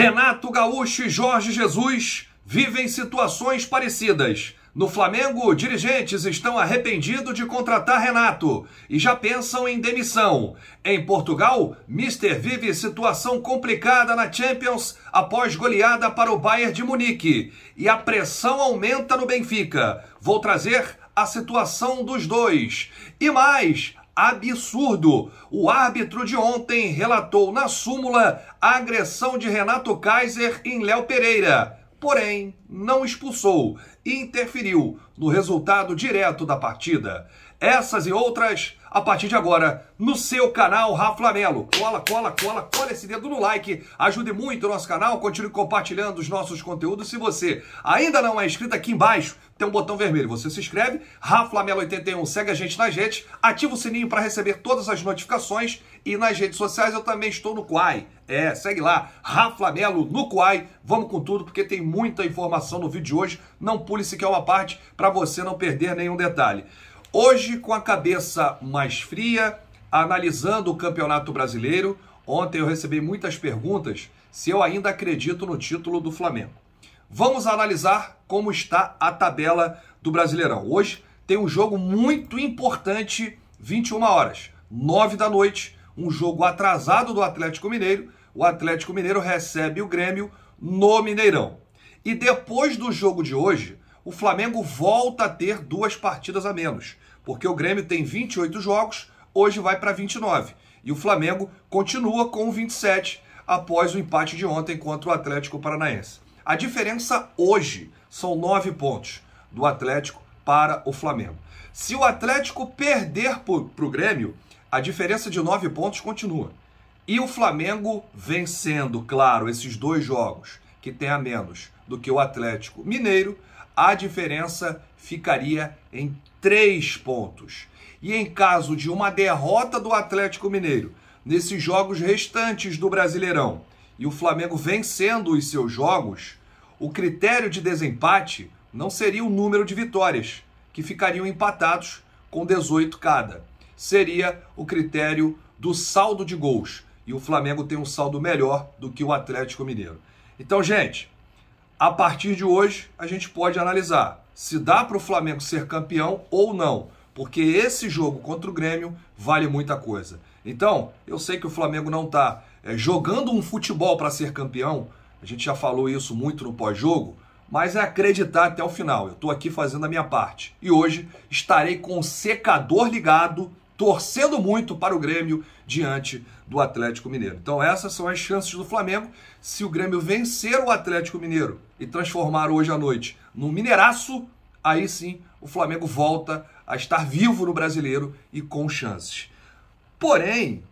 Renato Gaúcho e Jorge Jesus vivem situações parecidas. No Flamengo, dirigentes estão arrependidos de contratar Renato e já pensam em demissão. Em Portugal, Mister vive situação complicada na Champions após goleada para o Bayern de Munique e a pressão aumenta no Benfica. Vou trazer a situação dos dois. E mais, absurdo. O árbitro de ontem relatou na súmula a agressão de Renato Kaiser em Léo Pereira, porém não expulsou e interferiu no resultado direto da partida. Essas e outras a partir de agora no seu canal Rafa Melo. Cola, cola, cola, cola esse dedo no like. Ajude muito o nosso canal. Continue compartilhando os nossos conteúdos. Se você ainda não é inscrito, aqui embaixo tem um botão vermelho. Você se inscreve, Rafa Melo 81, segue a gente nas redes, ativa o sininho para receber todas as notificações e nas redes sociais eu também estou no Quai. É, segue lá, Rafa Melo no Quai. Vamos com tudo porque tem muita informação no vídeo de hoje. Não pule sequer uma parte para você não perder nenhum detalhe. Hoje, com a cabeça mais fria, analisando o Campeonato Brasileiro, ontem eu recebi muitas perguntas se eu ainda acredito no título do Flamengo. Vamos analisar como está a tabela do Brasileirão. Hoje tem um jogo muito importante, 21 horas, 9 da noite, um jogo atrasado do Atlético Mineiro. O Atlético Mineiro recebe o Grêmio no Mineirão. E depois do jogo de hoje, o Flamengo volta a ter duas partidas a menos, porque o Grêmio tem 28 jogos, hoje vai para 29. E o Flamengo continua com 27 após o empate de ontem contra o Atlético Paranaense. A diferença hoje são 9 pontos do Atlético para o Flamengo. Se o Atlético perder para o Grêmio, a diferença de 9 pontos continua. E o Flamengo vencendo, claro, esses dois jogos que tem a menos do que o Atlético Mineiro, a diferença ficaria em três pontos. E em caso de uma derrota do Atlético Mineiro nesses jogos restantes do Brasileirão e o Flamengo vencendo os seus jogos, o critério de desempate não seria o número de vitórias, que ficariam empatados com 18 cada. Seria o critério do saldo de gols. E o Flamengo tem um saldo melhor do que o Atlético Mineiro. Então, gente, a partir de hoje a gente pode analisar se dá para o Flamengo ser campeão ou não, porque esse jogo contra o Grêmio vale muita coisa. Então, eu sei que o Flamengo não está é, eh, jogando um futebol para ser campeão, a gente já falou isso muito no pós-jogo, mas é acreditar até o final. Eu estou aqui fazendo a minha parte. E hoje estarei com o secador ligado torcendo muito para o Grêmio diante do Atlético Mineiro. Então essas são as chances do Flamengo. Se o Grêmio vencer o Atlético Mineiro e transformar hoje à noite no Mineiraço, aí sim o Flamengo volta a estar vivo no brasileiro e com chances. Porém,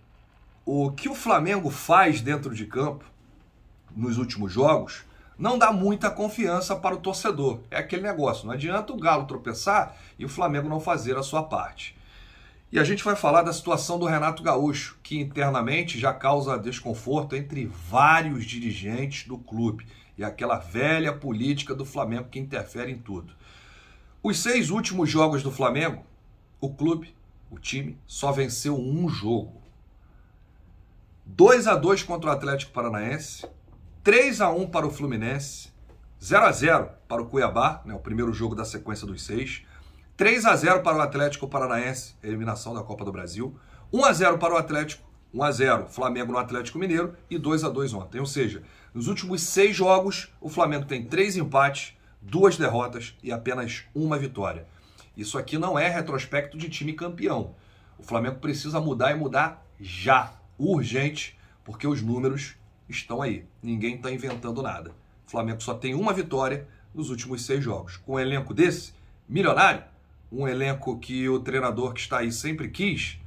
o que o Flamengo faz dentro de campo nos últimos jogos não dá muita confiança para o torcedor. É aquele negócio, não adianta o Galo tropeçar e o Flamengo não fazer a sua parte. E a gente vai falar da situação do Renato Gaúcho, que internamente já causa desconforto entre vários dirigentes do clube. E aquela velha política do Flamengo que interfere em tudo. Os seis últimos jogos do Flamengo, o clube, o time, só venceu um jogo. 2 a 2 contra o Atlético Paranaense, 3 a 1 para o Fluminense, 0 a 0 para o Cuiabá, né, o primeiro jogo da sequência dos seis, 3 a 0 para o Atlético Paranaense, eliminação da Copa do Brasil. 1 a 0 para o Atlético, 1 a 0 Flamengo no Atlético Mineiro e 2 a 2 ontem. Ou seja, nos últimos seis jogos, o Flamengo tem três empates, duas derrotas e apenas uma vitória. Isso aqui não é retrospecto de time campeão. O Flamengo precisa mudar e mudar já, urgente, porque os números estão aí. Ninguém está inventando nada. O Flamengo só tem uma vitória nos últimos seis jogos. Com um elenco desse, milionário, um elenco que o treinador que está aí sempre quis,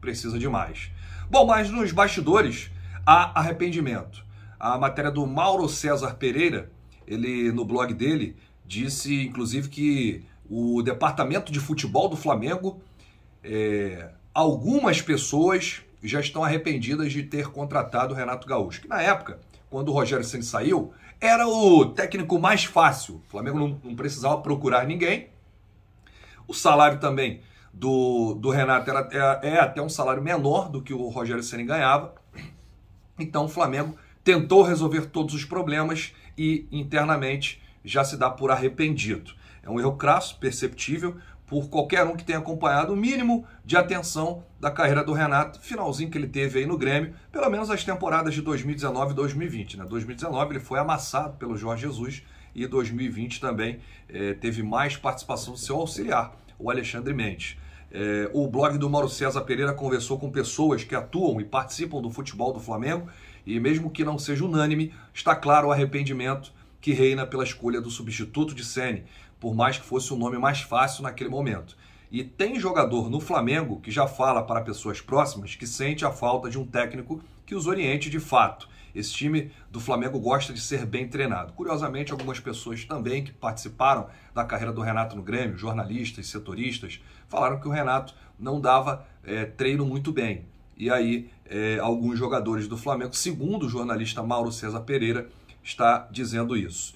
precisa de mais. Bom, mas nos bastidores há arrependimento. A matéria do Mauro César Pereira, ele no blog dele disse, inclusive, que o departamento de futebol do Flamengo, é, algumas pessoas já estão arrependidas de ter contratado o Renato Gaúcho, que na época, quando o Rogério Ceni saiu, era o técnico mais fácil. O Flamengo não, não precisava procurar ninguém o salário também do, do Renato era, é, é até um salário menor do que o Rogério Ceni ganhava. Então o Flamengo tentou resolver todos os problemas e internamente já se dá por arrependido. É um erro crasso, perceptível por qualquer um que tenha acompanhado o mínimo de atenção da carreira do Renato, finalzinho que ele teve aí no Grêmio, pelo menos as temporadas de 2019 e 2020. Né? 2019 ele foi amassado pelo Jorge Jesus e 2020 também é, teve mais participação do seu auxiliar, o Alexandre Mendes. É, o blog do Mauro César Pereira conversou com pessoas que atuam e participam do futebol do Flamengo e, mesmo que não seja unânime, está claro o arrependimento que reina pela escolha do substituto de Sene, por mais que fosse o nome mais fácil naquele momento. E tem jogador no Flamengo que já fala para pessoas próximas que sente a falta de um técnico que os oriente de fato esse time do Flamengo gosta de ser bem treinado. Curiosamente, algumas pessoas também que participaram da carreira do Renato no Grêmio, jornalistas, setoristas, falaram que o Renato não dava é, treino muito bem. E aí, é, alguns jogadores do Flamengo, segundo o jornalista Mauro César Pereira, está dizendo isso.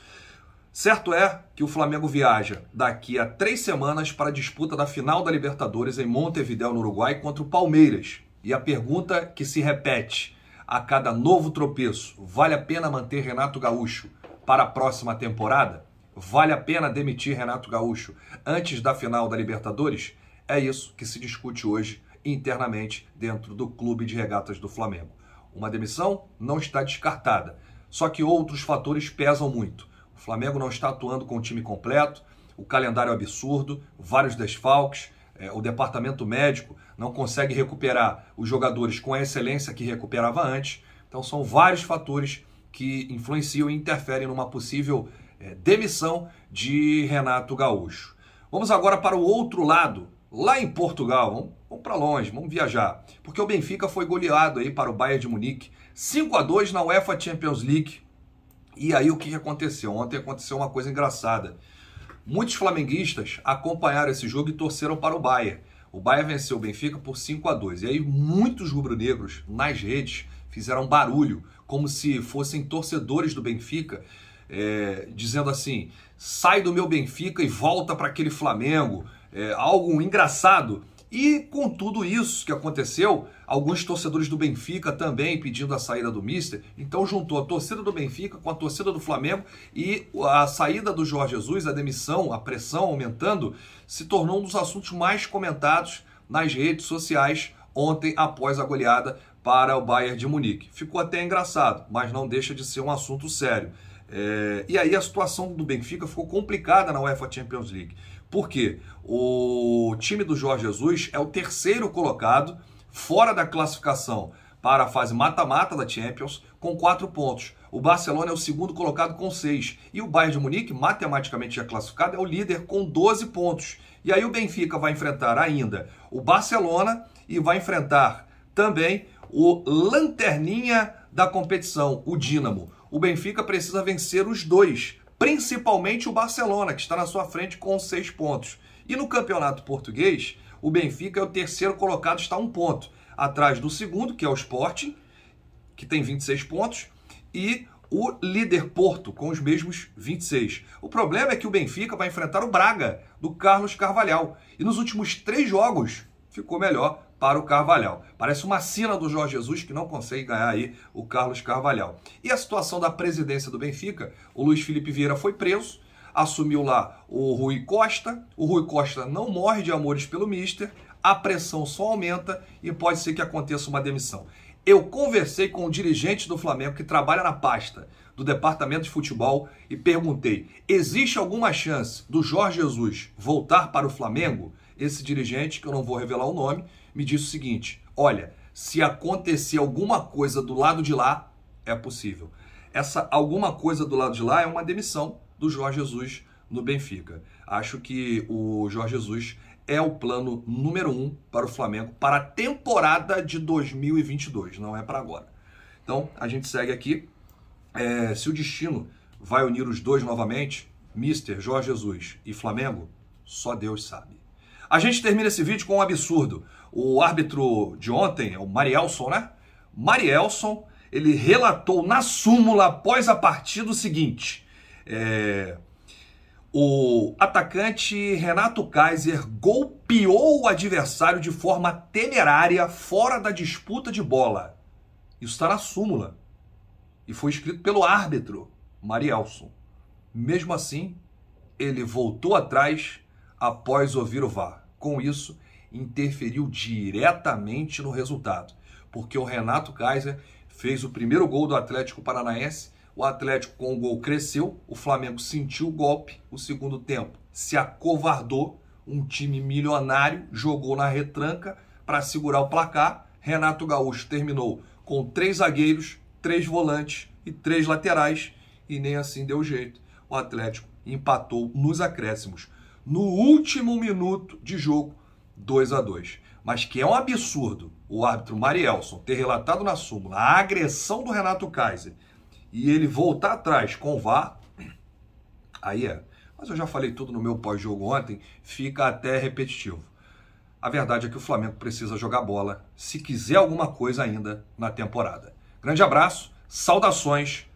Certo é que o Flamengo viaja daqui a três semanas para a disputa da final da Libertadores em Montevideo, no Uruguai, contra o Palmeiras. E a pergunta que se repete a cada novo tropeço, vale a pena manter Renato Gaúcho para a próxima temporada? Vale a pena demitir Renato Gaúcho antes da final da Libertadores? É isso que se discute hoje internamente dentro do Clube de Regatas do Flamengo. Uma demissão não está descartada, só que outros fatores pesam muito. O Flamengo não está atuando com o time completo, o calendário é absurdo, vários desfalques, é, o departamento médico não consegue recuperar os jogadores com a excelência que recuperava antes. Então são vários fatores que influenciam e interferem numa possível é, demissão de Renato Gaúcho. Vamos agora para o outro lado, lá em Portugal. Vamos, vamos para longe, vamos viajar. Porque o Benfica foi goleado aí para o Bayern de Munique, 5 a 2 na UEFA Champions League. E aí o que aconteceu? Ontem aconteceu uma coisa engraçada. Muitos flamenguistas acompanharam esse jogo e torceram para o Bahia. O Bahia venceu o Benfica por 5 a 2. E aí muitos rubro-negros nas redes fizeram barulho, como se fossem torcedores do Benfica, é, dizendo assim: sai do meu Benfica e volta para aquele Flamengo. É, algo engraçado e com tudo isso que aconteceu, alguns torcedores do Benfica também pedindo a saída do Mister. Então juntou a torcida do Benfica com a torcida do Flamengo e a saída do Jorge Jesus, a demissão, a pressão aumentando, se tornou um dos assuntos mais comentados nas redes sociais ontem após a goleada para o Bayern de Munique. Ficou até engraçado, mas não deixa de ser um assunto sério. É... E aí a situação do Benfica ficou complicada na UEFA Champions League por quê? O time do Jorge Jesus é o terceiro colocado fora da classificação para a fase mata-mata da Champions com quatro pontos. O Barcelona é o segundo colocado com seis. E o Bayern de Munique, matematicamente já classificado, é o líder com 12 pontos. E aí o Benfica vai enfrentar ainda o Barcelona e vai enfrentar também o lanterninha da competição, o Dinamo. O Benfica precisa vencer os dois principalmente o Barcelona, que está na sua frente com seis pontos. E no campeonato português, o Benfica é o terceiro colocado, está um ponto atrás do segundo, que é o Sporting, que tem 26 pontos, e o líder Porto, com os mesmos 26. O problema é que o Benfica vai enfrentar o Braga, do Carlos Carvalhal. E nos últimos três jogos, ficou melhor para o Carvalhal. Parece uma sina do Jorge Jesus que não consegue ganhar aí o Carlos Carvalhal. E a situação da presidência do Benfica, o Luiz Felipe Vieira foi preso, assumiu lá o Rui Costa. O Rui Costa não morre de amores pelo Mister, a pressão só aumenta e pode ser que aconteça uma demissão. Eu conversei com o um dirigente do Flamengo que trabalha na pasta do departamento de futebol e perguntei: existe alguma chance do Jorge Jesus voltar para o Flamengo? esse dirigente, que eu não vou revelar o nome, me disse o seguinte: olha, se acontecer alguma coisa do lado de lá, é possível. Essa alguma coisa do lado de lá é uma demissão do Jorge Jesus no Benfica. Acho que o Jorge Jesus é o plano número um para o Flamengo para a temporada de 2022, não é para agora. Então a gente segue aqui. É, se o destino vai unir os dois novamente, Mister Jorge Jesus e Flamengo, só Deus sabe. A gente termina esse vídeo com um absurdo. O árbitro de ontem, o Marielson, né? Marielson, ele relatou na súmula após a partida o seguinte: é... o atacante Renato Kaiser golpeou o adversário de forma temerária fora da disputa de bola. Isso está na súmula. E foi escrito pelo árbitro, Marielson. Mesmo assim, ele voltou atrás após ouvir o VAR com isso, interferiu diretamente no resultado, porque o Renato Kaiser fez o primeiro gol do Atlético Paranaense, o Atlético com o gol cresceu, o Flamengo sentiu o golpe, o segundo tempo se acovardou, um time milionário jogou na retranca para segurar o placar. Renato Gaúcho terminou com três zagueiros, três volantes e três laterais e nem assim deu jeito. O Atlético empatou nos acréscimos no último minuto de jogo, 2 a 2 Mas que é um absurdo o árbitro Marielson ter relatado na súmula a agressão do Renato Kaiser e ele voltar atrás com o VAR, aí é. Mas eu já falei tudo no meu pós-jogo ontem, fica até repetitivo. A verdade é que o Flamengo precisa jogar bola se quiser alguma coisa ainda na temporada. Grande abraço, saudações.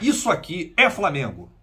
Isso aqui é Flamengo.